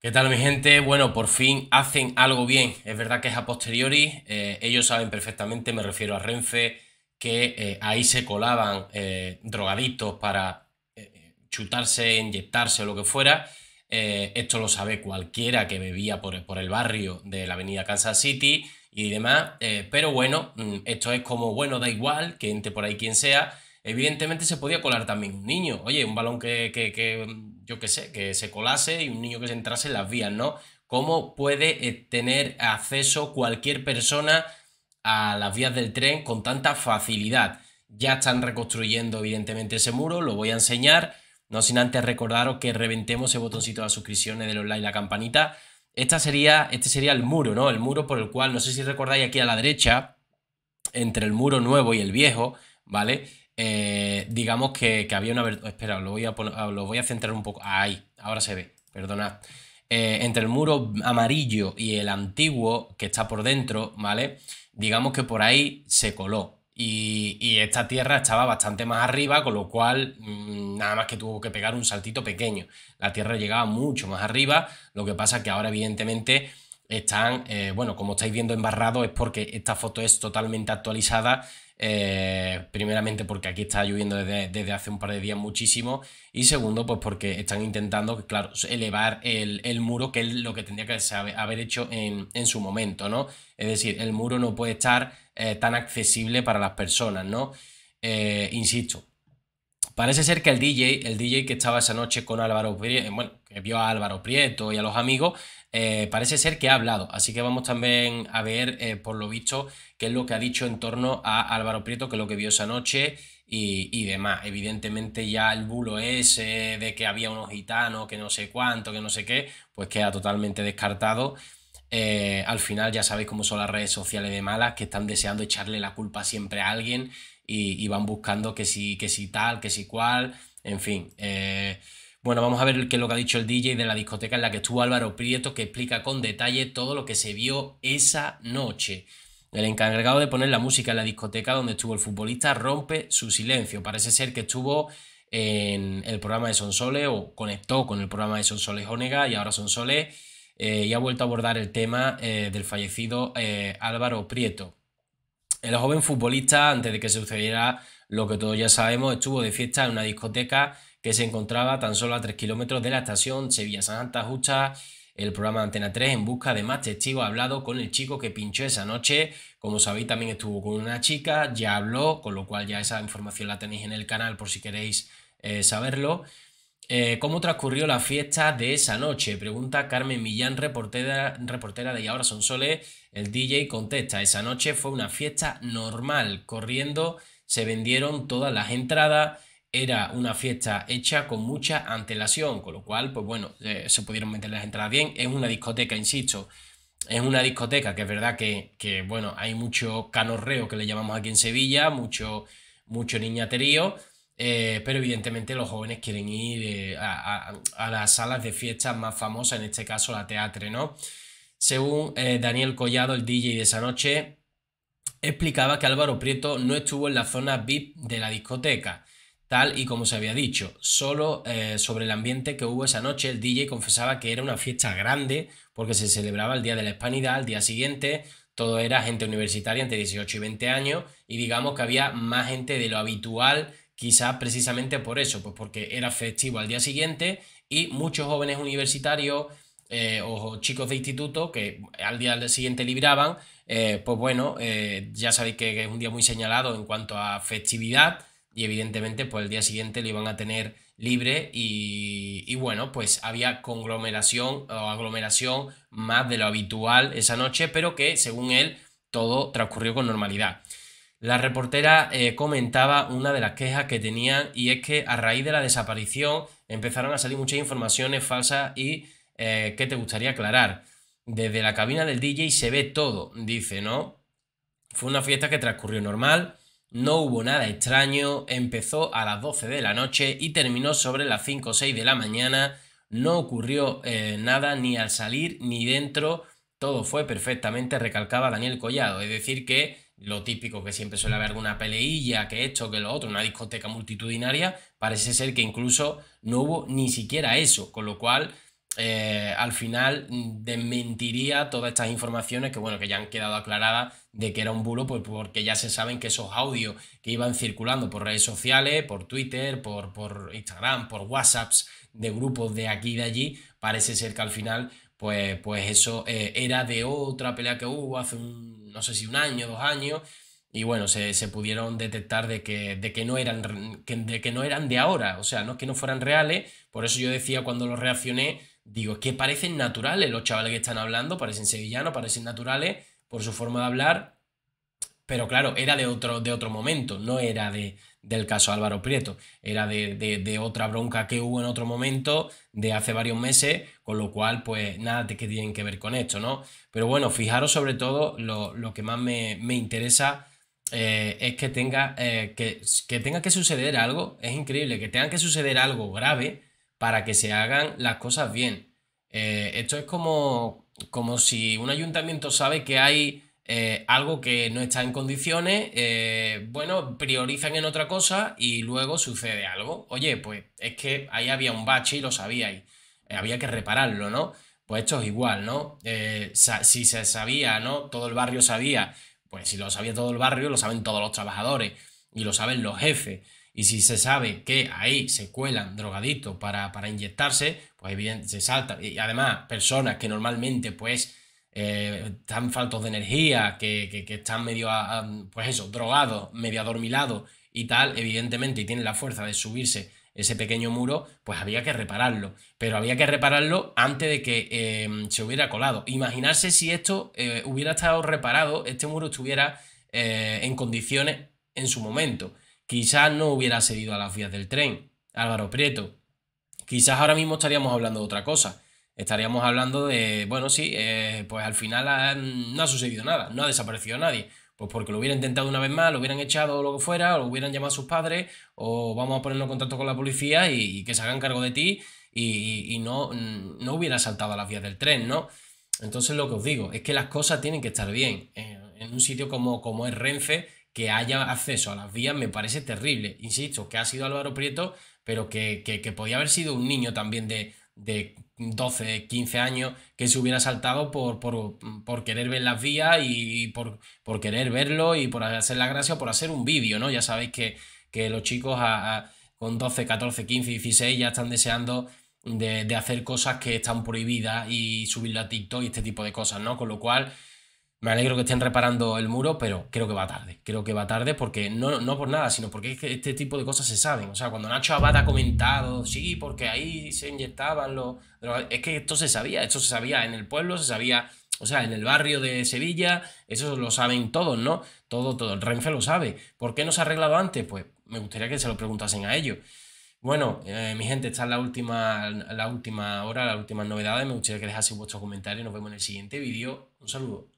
¿Qué tal mi gente? Bueno, por fin hacen algo bien. Es verdad que es a posteriori, eh, ellos saben perfectamente, me refiero a Renfe, que eh, ahí se colaban eh, drogaditos para chutarse, inyectarse o lo que fuera. esto lo sabe cualquiera que bebía por, por, el barrio de la avenida Kansas City y demás. pero bueno, mm, esto es como, bueno, da igual que entre por ahí quien sea Evidentemente se podía colar también un niño. Oye, un balón que, que, que yo qué sé, que se colase y un niño que se entrase en las vías, ¿no? ¿Cómo puede eh, tener acceso cualquier persona a las vías del tren con tanta facilidad? Ya están reconstruyendo evidentemente ese muro, lo voy a enseñar. No sin antes recordaros que reventemos ese botoncito de suscripciones del online, la campanita. Esta sería, este sería el muro, ¿no? El muro por el cual, no sé si recordáis aquí a la derecha, entre el muro nuevo y el viejo, ¿vale? Eh, digamos que, había una Espera, lo voy, a ah, lo voy a centrar un poco. Ahí, ahora se ve, perdonad. Eh, entre el muro amarillo y el antiguo que está por dentro, ¿vale? Digamos que por ahí se coló. Y, esta tierra estaba bastante más arriba, con lo cual mm, nada más que tuvo que pegar un saltito pequeño. La tierra llegaba mucho más arriba, lo que pasa que ahora evidentemente están, eh, bueno, como estáis viendo embarrado es porque esta foto es totalmente actualizada, eh, primeramente porque aquí está lloviendo desde, desde, hace un par de días muchísimo y segundo pues porque están intentando, claro, elevar el, el muro que es lo que tendría que haber hecho en, en, su momento, ¿no? Es decir, el muro no puede estar eh, tan accesible para las personas, ¿no? insisto, Parece ser que el DJ, el DJ que estaba esa noche con Álvaro Prieto, bueno, que vio a Álvaro Prieto y a los amigos, eh, parece ser que ha hablado. Así que vamos también a ver, eh, por lo visto, qué es lo que ha dicho en torno a Álvaro Prieto, que es lo que vio esa noche y, demás. Evidentemente ya el bulo ese de que había unos gitanos, que no sé cuánto, que no sé qué, pues queda totalmente descartado. Eh, al final ya sabéis cómo son las redes sociales de malas, que están deseando echarle la culpa siempre a alguien y, van buscando que si, que si tal, que si cual, en fin. Bueno, vamos a ver qué es lo que ha dicho el DJ de la discoteca en la que estuvo Álvaro Prieto, que explica con detalle todo lo que se vio esa noche. El encargado de poner la música en la discoteca donde estuvo el futbolista rompe su silencio. Parece ser que estuvo en el programa de Sonsole o conectó con el programa de Sonsole Jónega y ahora Sonsole eh, y ha vuelto a abordar el tema eh, del fallecido eh, Álvaro Prieto. El joven futbolista, antes de que sucediera lo que todos ya sabemos, estuvo de fiesta en una discoteca que se encontraba tan solo a 3 kilómetros de la estación Sevilla Santa Justa, el programa Antena 3, en busca de más testigos, ha hablado con el chico que pinchó esa noche. Como sabéis, también estuvo con una chica, ya habló, con lo cual ya esa información la tenéis en el canal por si queréis eh, saberlo. Eh, ¿Cómo transcurrió la fiesta de esa noche? Pregunta Carmen Millán, reportera, de Y ahora son soles. El DJ contesta, esa noche fue una fiesta normal, corriendo, se vendieron todas las entradas, era una fiesta hecha con mucha antelación, con lo cual, pues bueno, eh, se pudieron meter las entradas bien. Es una discoteca, insisto, es una discoteca que es verdad que, bueno, hay mucho canorreo que le llamamos aquí en Sevilla, mucho, mucho niñaterío eh, pero evidentemente los jóvenes quieren ir eh, a, las salas de fiestas más famosas, en este caso la teatre, ¿no? Según eh, Daniel Collado, el DJ de esa noche, explicaba que Álvaro Prieto no estuvo en la zona VIP de la discoteca, tal y como se había dicho. Solo sobre el ambiente que hubo esa noche, el DJ confesaba que era una fiesta grande porque se celebraba el Día de la Hispanidad, al día siguiente, todo era gente universitaria entre 18 y 20 años y digamos que había más gente de lo habitual Quizás precisamente por eso, pues porque era festivo al día siguiente y muchos jóvenes universitarios eh, o chicos de instituto que al día siguiente libraban, eh, pues bueno, eh, ya sabéis que es un día muy señalado en cuanto a festividad y evidentemente pues el día siguiente lo iban a tener libre y, y, bueno, pues había conglomeración o aglomeración más de lo habitual esa noche, pero que según él todo transcurrió con normalidad. La reportera eh, comentaba una de las quejas que tenían y es que a raíz de la desaparición empezaron a salir muchas informaciones falsas y eh, que te gustaría aclarar. Desde la cabina del DJ se ve todo, dice, ¿no? Fue una fiesta que transcurrió normal, no hubo nada extraño, empezó a las 12 de la noche y terminó sobre las 5 o 6 de la mañana, no ocurrió eh, nada ni al salir ni dentro, todo fue perfectamente, recalcaba Daniel Collado, es decir que lo típico que siempre suele haber alguna peleilla, que esto, que lo otro, una discoteca multitudinaria, parece ser que incluso no hubo ni siquiera eso, con lo cual eh, al final mm, desmentiría todas estas informaciones que bueno, que ya han quedado aclaradas de que era un bulo, pues porque ya se saben que esos audios que iban circulando por redes sociales, por Twitter, por, por Instagram, por WhatsApps de grupos de aquí y de allí, parece ser que al final pues, pues, eso eh, era de otra pelea que hubo hace un, no sé si un año, dos años, y bueno, se, pudieron detectar de que, de que, no eran, de que no eran de ahora, o sea, no es que no fueran reales, por eso yo decía cuando los reaccioné, digo, es que parecen naturales los chavales que están hablando, parecen sevillanos, parecen naturales por su forma de hablar, pero claro, era de otro, de otro momento, no era de, del caso Álvaro Prieto. Era de, otra bronca que hubo en otro momento, de hace varios meses, con lo cual, pues nada que tienen que ver con esto, ¿no? Pero bueno, fijaros sobre todo, lo, que más me, interesa eh, es que tenga, eh, que, que tenga que suceder algo, es increíble, que tenga que suceder algo grave para que se hagan las cosas bien. Eh, esto es como, como si un ayuntamiento sabe que hay eh, algo que no está en condiciones, eh, bueno, priorizan en otra cosa y luego sucede algo. Oye, pues es que ahí había un bache y lo sabía y eh, había que repararlo, ¿no? Pues esto es igual, ¿no? si se sabía, ¿no? Todo el barrio sabía, pues si lo sabía todo el barrio, lo saben todos los trabajadores y lo saben los jefes. Y si se sabe que ahí se cuelan drogaditos para, para inyectarse, pues evidentemente se salta. Y además, personas que normalmente pues eh, están faltos de energía, que, están medio, pues drogados, medio adormilados y tal, evidentemente, y tienen la fuerza de subirse ese pequeño muro, pues había que repararlo. Pero había que repararlo antes de que em, se hubiera colado. Imaginarse si esto eh, hubiera estado reparado, este muro estuviera eh, en condiciones en su momento. Quizás no hubiera cedido a las vías del tren, Álvaro Prieto. Quizás ahora mismo estaríamos hablando de otra cosa estaríamos hablando de, bueno, sí, eh, pues al final no ha sucedido nada, no ha desaparecido nadie. Pues porque lo hubieran intentado una vez más, lo hubieran echado o lo que fuera, o lo hubieran llamado a sus padres, o vamos a ponernos en contacto con la policía y, que se hagan cargo de ti y, no, mm, no hubiera saltado a las vías del tren, ¿no? Entonces lo que os digo es que las cosas tienen que estar bien. Eh, en, un sitio como, como es Renfe, que haya acceso a las vías me parece terrible. Insisto, que ha sido Álvaro Prieto, pero que, que, que podía haber sido un niño también de, de 12, 15 años que se hubiera saltado por, por, querer ver las vías y por, por, querer verlo y por hacer la gracia por hacer un vídeo, ¿no? Ya sabéis que, los chicos con 12, 14, 15, 16 ya están deseando de, de hacer cosas que están prohibidas y subirlo a TikTok y este tipo de cosas, ¿no? Con lo cual me alegro que estén reparando el muro, pero creo que va tarde. Creo que va tarde porque no, no por nada, sino porque este tipo de cosas se saben. O sea, cuando Nacho Abad ha comentado, sí, porque ahí se inyectaban los... Es que esto se sabía, esto se sabía en el pueblo, se sabía, o sea, en el barrio de Sevilla, eso lo saben todos, ¿no? Todo, todo, el Renfe lo sabe. ¿Por qué no se ha arreglado antes? Pues me gustaría que se lo preguntasen a ellos. Bueno, eh, mi gente, esta es la última, la última hora, las últimas novedades. Me gustaría que dejaseis vuestros comentarios. Nos vemos en el siguiente vídeo. Un saludo.